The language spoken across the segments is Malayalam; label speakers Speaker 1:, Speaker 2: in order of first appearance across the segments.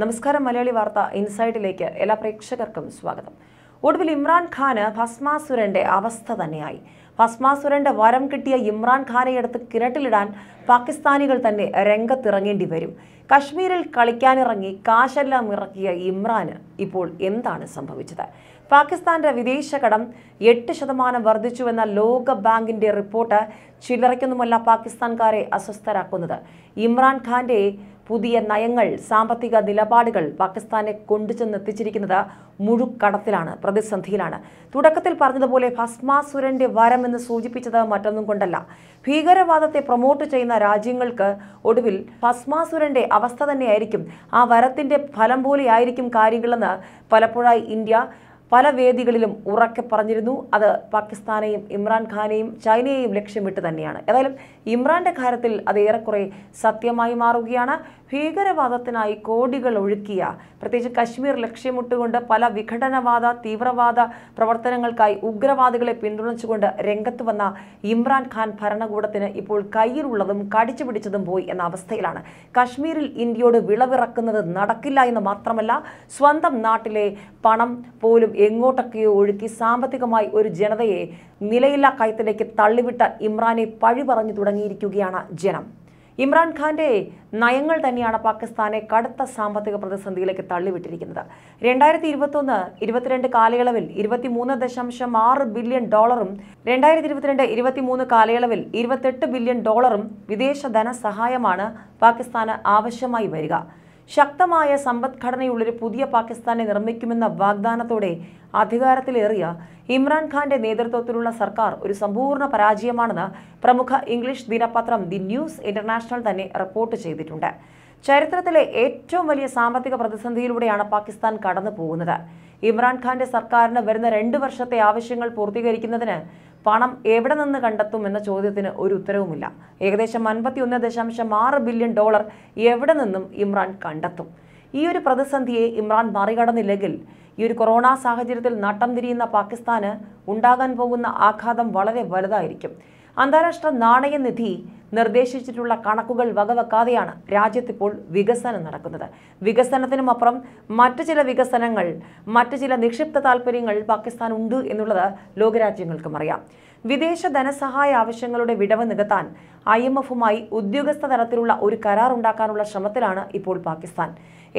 Speaker 1: നമസ്കാരം മലയാളി വാർത്ത ഇൻസൈഡിലേക്ക് എല്ലാ പ്രേക്ഷകർക്കും സ്വാഗതം ഒടുവിൽ ഇമ്രാൻഖാന് ഭസ്മാസുരന്റെ അവസ്ഥ തന്നെയായി ഭസ്മാസുരന്റെ വരം കിട്ടിയ ഇമ്രാൻഖാനെ എടുത്ത് കിരട്ടിലിടാൻ പാകിസ്ഥാനികൾ തന്നെ രംഗത്തിറങ്ങേണ്ടി വരും കശ്മീരിൽ കളിക്കാനിറങ്ങി കാശെല്ലാം ഇറക്കിയ ഇമ്രാന് ഇപ്പോൾ എന്താണ് സംഭവിച്ചത് പാകിസ്ഥാന്റെ വിദേശ കടം എട്ട് ശതമാനം വർദ്ധിച്ചുവെന്ന ലോക ബാങ്കിന്റെ റിപ്പോർട്ട് ചിലറയ്ക്കൊന്നുമല്ല പാകിസ്ഥാൻകാരെ അസ്വസ്ഥരാക്കുന്നത് ഇമ്രാൻഖാന്റെ പുതിയ നയങ്ങൾ സാമ്പത്തിക നിലപാടുകൾ പാകിസ്ഥാനെ കൊണ്ടുചെന്നെത്തിച്ചിരിക്കുന്നത് മുഴുക്കടത്തിലാണ് പ്രതിസന്ധിയിലാണ് തുടക്കത്തിൽ പറഞ്ഞതുപോലെ ഭസ്മാസുരന്റെ വരം എന്ന് സൂചിപ്പിച്ചത് മറ്റൊന്നും കൊണ്ടല്ല ഭീകരവാദത്തെ പ്രൊമോട്ട് ചെയ്യുന്ന രാജ്യങ്ങൾക്ക് ഒടുവിൽ ഭസ്മാസുരന്റെ അവസ്ഥ തന്നെയായിരിക്കും ആ വരത്തിന്റെ ഫലം പോലെയായിരിക്കും കാര്യങ്ങളെന്ന് പലപ്പോഴായി ഇന്ത്യ പല വേദികളിലും ഉറക്കെ പറഞ്ഞിരുന്നു അത് പാകിസ്ഥാനെയും ഇമ്രാൻഖാനെയും ചൈനയെയും ലക്ഷ്യമിട്ട് തന്നെയാണ് ഏതായാലും ഇമ്രാന്റെ കാര്യത്തിൽ അത് ഏറെക്കുറെ സത്യമായി മാറുകയാണ് ഭീകരവാദത്തിനായി കോടികൾ ഒഴുക്കിയ പ്രത്യേകിച്ച് കശ്മീർ ലക്ഷ്യമിട്ടുകൊണ്ട് പല വിഘടനവാദ തീവ്രവാദ പ്രവർത്തനങ്ങൾക്കായി ഉഗ്രവാദികളെ പിന്തുണച്ചുകൊണ്ട് രംഗത്ത് വന്ന ഇമ്രാൻഖാൻ ഭരണകൂടത്തിന് ഇപ്പോൾ കയ്യിലുള്ളതും കടിച്ചു പിടിച്ചതും പോയി എന്ന അവസ്ഥയിലാണ് കശ്മീരിൽ ഇന്ത്യയോട് വിളവിറക്കുന്നത് നടക്കില്ല എന്ന് മാത്രമല്ല സ്വന്തം നാട്ടിലെ പണം പോലും എങ്ങോട്ടൊക്കെയോ ഒഴുക്കി സാമ്പത്തികമായി ഒരു ജനതയെ നിലയില്ലാ കയത്തിലേക്ക് തള്ളിവിട്ട ഇമ്രാനെ പഴി പറഞ്ഞു തുടങ്ങിയിരിക്കുകയാണ് ജനം ഇമ്രാൻഖാന്റെ നയങ്ങൾ തന്നെയാണ് പാകിസ്ഥാനെ കടുത്ത സാമ്പത്തിക പ്രതിസന്ധിയിലേക്ക് തള്ളിവിട്ടിരിക്കുന്നത് രണ്ടായിരത്തി ഇരുപത്തൊന്ന് ഇരുപത്തിരണ്ട് കാലയളവിൽ ഇരുപത്തിമൂന്ന് ദശാംശം ആറ് ബില്യൺ ഡോളറും രണ്ടായിരത്തി ഇരുപത്തിരണ്ട് ഇരുപത്തിമൂന്ന് കാലയളവിൽ ഇരുപത്തെട്ട് ബില്യൺ ഡോളറും വിദേശ ധനസഹായമാണ് പാകിസ്ഥാന് ആവശ്യമായി വരിക ശക്തമായ സമ്പദ്ഘടനയുള്ളൊരു പുതിയ പാകിസ്ഥാനെ നിർമ്മിക്കുമെന്ന വാഗ്ദാനത്തോടെ അധികാരത്തിലേറിയ ഇമ്രാൻഖാന്റെ നേതൃത്വത്തിലുള്ള സർക്കാർ ഒരു സമ്പൂർണ്ണ പരാജയമാണെന്ന് പ്രമുഖ ഇംഗ്ലീഷ് ദിനപത്രം ദി ന്യൂസ് ഇന്റർനാഷണൽ തന്നെ റിപ്പോർട്ട് ചെയ്തിട്ടുണ്ട് ചരിത്രത്തിലെ ഏറ്റവും വലിയ സാമ്പത്തിക പ്രതിസന്ധിയിലൂടെയാണ് പാകിസ്ഥാൻ കടന്നു പോകുന്നത് ഇമ്രാൻഖാന്റെ സർക്കാരിന് വരുന്ന രണ്ട് വർഷത്തെ ആവശ്യങ്ങൾ പൂർത്തീകരിക്കുന്നതിന് പണം എവിടെ നിന്ന് കണ്ടെത്തും എന്ന ചോദ്യത്തിന് ഒരു ഉത്തരവുമില്ല ഏകദേശം ഒന്ന് ദശാംശം ആറ് ബില്യൺ ഡോളർ എവിടെ നിന്നും ഇമ്രാൻ കണ്ടെത്തും ഈ ഒരു പ്രതിസന്ധിയെ ഇമ്രാൻ മറികടന്നില്ലെങ്കിൽ ഈ ഒരു കൊറോണ സാഹചര്യത്തിൽ നട്ടം തിരിയുന്ന പാകിസ്ഥാന് ഉണ്ടാകാൻ പോകുന്ന ആഘാതം വളരെ വലുതായിരിക്കും അന്താരാഷ്ട്ര നാണയനിധി നിർദ്ദേശിച്ചിട്ടുള്ള കണക്കുകൾ വകവെക്കാതെയാണ് രാജ്യത്തിപ്പോൾ വികസനം നടക്കുന്നത് വികസനത്തിനുമപ്പുറം മറ്റു ചില വികസനങ്ങൾ മറ്റു ചില നിക്ഷിപ്ത താല്പര്യങ്ങൾ പാകിസ്ഥാൻ ഉണ്ട് എന്നുള്ളത് ലോകരാജ്യങ്ങൾക്കും അറിയാം വിദേശ ധനസഹായ ആവശ്യങ്ങളുടെ വിടവ് നികത്താൻ ഐ എം എഫുമായി ഉദ്യോഗസ്ഥ തലത്തിലുള്ള ഒരു കരാർ ഉണ്ടാക്കാനുള്ള ശ്രമത്തിലാണ് ഇപ്പോൾ പാകിസ്ഥാൻ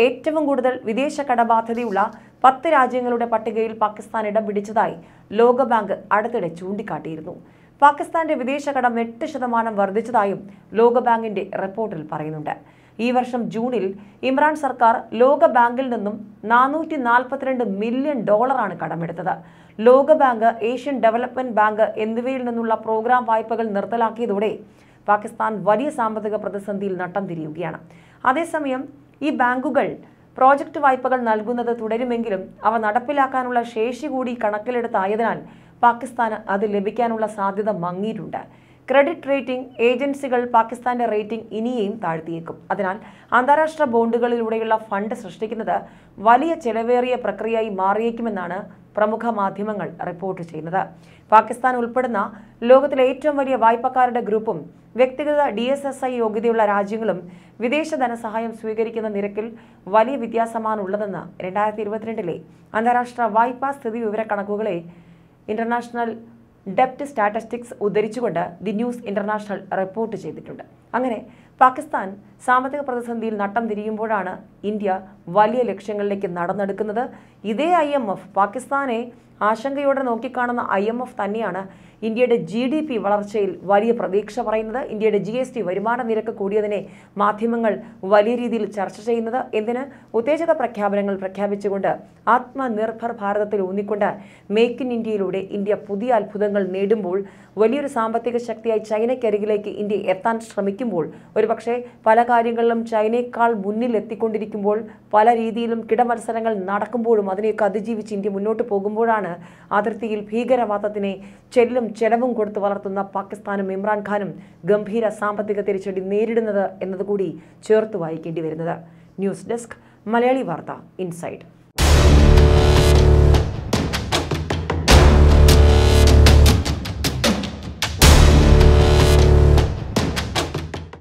Speaker 1: ഏറ്റവും കൂടുതൽ വിദേശ കടബാധ്യതയുള്ള പത്ത് രാജ്യങ്ങളുടെ പട്ടികയിൽ പാകിസ്ഥാൻ ഇടം പിടിച്ചതായി ലോകബാങ്ക് അടുത്തിടെ ചൂണ്ടിക്കാട്ടിയിരുന്നു പാകിസ്ഥാന്റെ വിദേശ കടം എട്ട് ശതമാനം വർദ്ധിച്ചതായും ലോകബാങ്കിന്റെ റിപ്പോർട്ടിൽ പറയുന്നുണ്ട് ഈ വർഷം ജൂണിൽ ഇമ്രാൻ സർക്കാർ ലോകബാങ്കിൽ നിന്നും നാനൂറ്റി നാൽപ്പത്തിരണ്ട് മില്യൺ ഡോളറാണ് കടമെടുത്തത് ലോകബാങ്ക് ഏഷ്യൻ ഡെവലപ്മെന്റ് ബാങ്ക് എന്നിവയിൽ നിന്നുള്ള പ്രോഗ്രാം വായ്പകൾ നിർത്തലാക്കിയതോടെ പാകിസ്ഥാൻ വലിയ സാമ്പത്തിക പ്രതിസന്ധിയിൽ നട്ടം തിരിയുകയാണ് അതേസമയം ഈ ബാങ്കുകൾ പ്രോജക്റ്റ് വായ്പകൾ നൽകുന്നത് തുടരുമെങ്കിലും അവ നടപ്പിലാക്കാനുള്ള ശേഷി കൂടി കണക്കിലെടുത്തായതിനാൽ പാകിസ്ഥാന് അത് ലഭിക്കാനുള്ള സാധ്യത മങ്ങിയിട്ടുണ്ട് ക്രെഡിറ്റ് റേറ്റിംഗ് ഏജൻസികൾ പാകിസ്ഥാന്റെ റേറ്റിംഗ് ഇനിയും താഴ്ത്തിയേക്കും അതിനാൽ അന്താരാഷ്ട്ര ബോണ്ടുകളിലൂടെയുള്ള ഫണ്ട് സൃഷ്ടിക്കുന്നത് വലിയ ചെലവേറിയ പ്രക്രിയയായി മാറിയേക്കുമെന്നാണ് പ്രമുഖ മാധ്യമങ്ങൾ റിപ്പോർട്ട് ചെയ്യുന്നത് പാകിസ്ഥാൻ ഉൾപ്പെടുന്ന ലോകത്തിലെ ഏറ്റവും വലിയ വായ്പക്കാരുടെ ഗ്രൂപ്പും വ്യക്തിഗത ഡി എസ് എസ് ഐ യോഗ്യതയുള്ള രാജ്യങ്ങളും വിദേശ ധനസഹായം സ്വീകരിക്കുന്ന നിരക്കിൽ വലിയ വ്യത്യാസമാണുള്ളതെന്ന് രണ്ടായിരത്തി ഇരുപത്തിരണ്ടിലെ അന്താരാഷ്ട്ര വായ്പാ സ്ഥിതി കണക്കുകളെ ഇന്റർനാഷണൽ ഡെപ്റ്റ് സ്റ്റാറ്റസ്റ്റിക്സ് ഉദ്ധരിച്ചുകൊണ്ട് ദി ന്യൂസ് ഇന്റർനാഷണൽ റിപ്പോർട്ട് ചെയ്തിട്ടുണ്ട് അങ്ങനെ പാകിസ്ഥാൻ സാമ്പത്തിക പ്രതിസന്ധിയിൽ നട്ടം തിരിയുമ്പോഴാണ് ഇന്ത്യ വലിയ ലക്ഷ്യങ്ങളിലേക്ക് നടന്നെടുക്കുന്നത് ഇതേ ഐ പാകിസ്ഥാനെ ആശങ്കയോടെ നോക്കിക്കാണുന്ന ഐ എം എഫ് തന്നെയാണ് ഇന്ത്യയുടെ ജി ഡി പി വളർച്ചയിൽ വലിയ പ്രതീക്ഷ പറയുന്നത് ഇന്ത്യയുടെ ജി എസ് ടി വരുമാന നിരക്ക് കൂടിയതിനെ മാധ്യമങ്ങൾ വലിയ രീതിയിൽ ചർച്ച ചെയ്യുന്നത് എന്തിന് ഉത്തേജക പ്രഖ്യാപനങ്ങൾ പ്രഖ്യാപിച്ചുകൊണ്ട് ആത്മനിർഭർ ഭാരതത്തിൽ ഊന്നിക്കൊണ്ട് മേക്ക് ഇൻ ഇന്ത്യയിലൂടെ ഇന്ത്യ പുതിയ അത്ഭുതങ്ങൾ നേടുമ്പോൾ വലിയൊരു സാമ്പത്തിക ശക്തിയായി ചൈനയ്ക്കരികിലേക്ക് ഇന്ത്യ എത്താൻ ശ്രമിക്കുമ്പോൾ ഒരുപക്ഷെ പല കാര്യങ്ങളിലും ചൈനയേക്കാൾ മുന്നിൽ എത്തിക്കൊണ്ടിരിക്കുമ്പോൾ പല രീതിയിലും കിടമത്സരങ്ങൾ നടക്കുമ്പോഴും അതിനെയൊക്കെ അതിജീവിച്ച് ഇന്ത്യ മുന്നോട്ട് പോകുമ്പോഴാണ് അതിർത്തിയിൽ ഭീകരവാദത്തിനെ ചെല്ലും ചെലവും കൊടുത്ത് വളർത്തുന്ന പാകിസ്ഥാനും ഇമ്രാൻഖാനും ഗംഭീര സാമ്പത്തിക തിരിച്ചടി നേരിടുന്നത് എന്നതുകൂടി ചേർത്ത് വായിക്കേണ്ടി വരുന്നത് ന്യൂസ് ഡെസ്ക് മലയാളി വാർത്ത ഇൻസൈറ്റ്